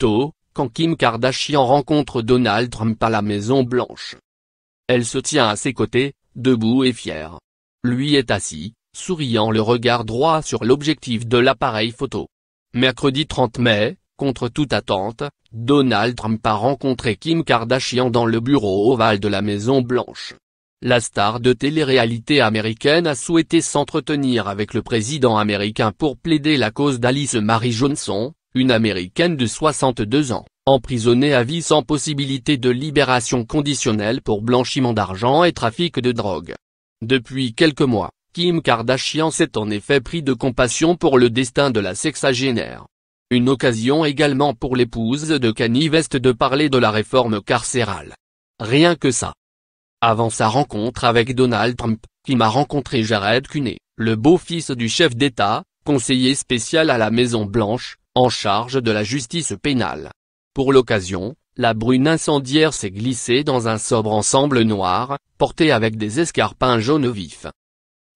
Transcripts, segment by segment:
Tôt, quand Kim Kardashian rencontre Donald Trump à la Maison Blanche. Elle se tient à ses côtés, debout et fière. Lui est assis, souriant le regard droit sur l'objectif de l'appareil photo. Mercredi 30 mai, contre toute attente, Donald Trump a rencontré Kim Kardashian dans le bureau ovale de la Maison Blanche. La star de télé-réalité américaine a souhaité s'entretenir avec le président américain pour plaider la cause d'Alice Marie Johnson, une américaine de 62 ans, emprisonnée à vie sans possibilité de libération conditionnelle pour blanchiment d'argent et trafic de drogue. Depuis quelques mois, Kim Kardashian s'est en effet pris de compassion pour le destin de la sexagénaire. Une occasion également pour l'épouse de Kanye West de parler de la réforme carcérale. Rien que ça. Avant sa rencontre avec Donald Trump, Kim a rencontré Jared Kushner, le beau-fils du chef d'État, conseiller spécial à la Maison Blanche, en charge de la justice pénale. Pour l'occasion, la brune incendiaire s'est glissée dans un sobre ensemble noir, porté avec des escarpins jaunes vifs.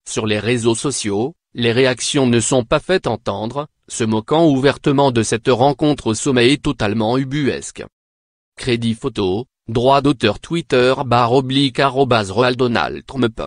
Sur les réseaux sociaux, les réactions ne sont pas faites entendre, se moquant ouvertement de cette rencontre au sommet totalement ubuesque. Crédit photo, droit d'auteur Twitter barre oblique arrobase Donald Trump.